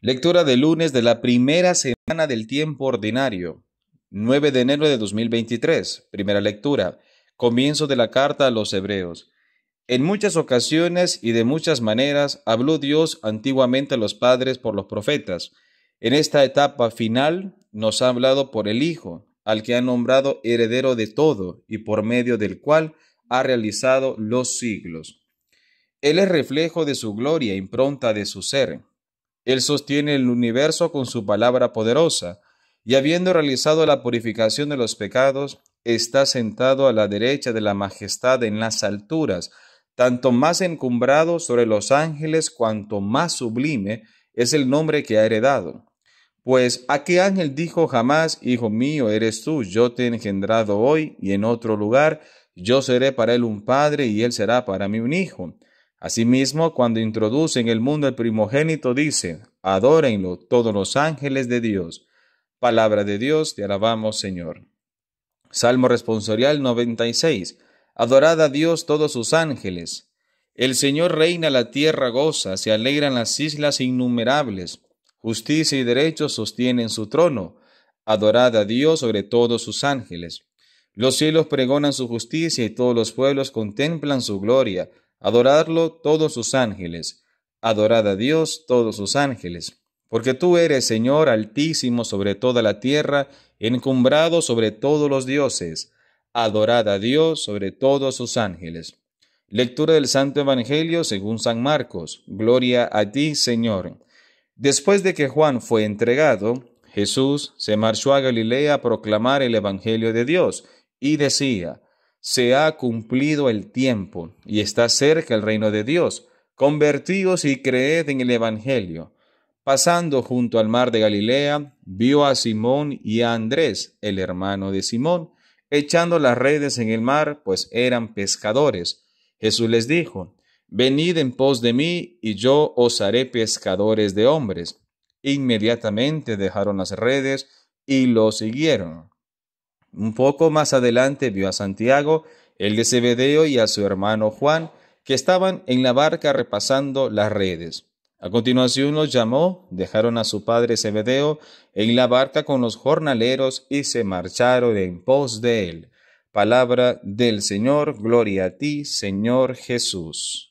Lectura de lunes de la primera semana del tiempo ordinario, 9 de enero de 2023. Primera lectura. Comienzo de la carta a los hebreos. En muchas ocasiones y de muchas maneras habló Dios antiguamente a los padres por los profetas. En esta etapa final nos ha hablado por el Hijo, al que ha nombrado heredero de todo y por medio del cual ha realizado los siglos. Él es reflejo de su gloria, impronta de su ser él sostiene el universo con su palabra poderosa, y habiendo realizado la purificación de los pecados, está sentado a la derecha de la majestad en las alturas, tanto más encumbrado sobre los ángeles cuanto más sublime es el nombre que ha heredado. Pues a qué ángel dijo jamás, Hijo mío eres tú, yo te he engendrado hoy y en otro lugar, yo seré para él un padre y él será para mí un hijo. Asimismo, cuando introduce en el mundo el primogénito, dice, adórenlo todos los ángeles de Dios. Palabra de Dios, te alabamos, Señor. Salmo responsorial 96. Adorad a Dios todos sus ángeles. El Señor reina, la tierra goza, se alegran las islas innumerables. Justicia y derecho sostienen su trono. Adorad a Dios sobre todos sus ángeles. Los cielos pregonan su justicia y todos los pueblos contemplan su gloria. Adoradlo todos sus ángeles. Adorad a Dios todos sus ángeles. Porque tú eres Señor altísimo sobre toda la tierra, encumbrado sobre todos los dioses. Adorad a Dios sobre todos sus ángeles. Lectura del Santo Evangelio según San Marcos. Gloria a ti, Señor. Después de que Juan fue entregado, Jesús se marchó a Galilea a proclamar el Evangelio de Dios y decía, se ha cumplido el tiempo y está cerca el reino de Dios. Convertíos y creed en el Evangelio. Pasando junto al mar de Galilea, vio a Simón y a Andrés, el hermano de Simón, echando las redes en el mar, pues eran pescadores. Jesús les dijo, Venid en pos de mí, y yo os haré pescadores de hombres. Inmediatamente dejaron las redes y lo siguieron. Un poco más adelante vio a Santiago, el de Zebedeo, y a su hermano Juan, que estaban en la barca repasando las redes. A continuación los llamó, dejaron a su padre Zebedeo en la barca con los jornaleros y se marcharon en pos de él. Palabra del Señor, gloria a ti, Señor Jesús.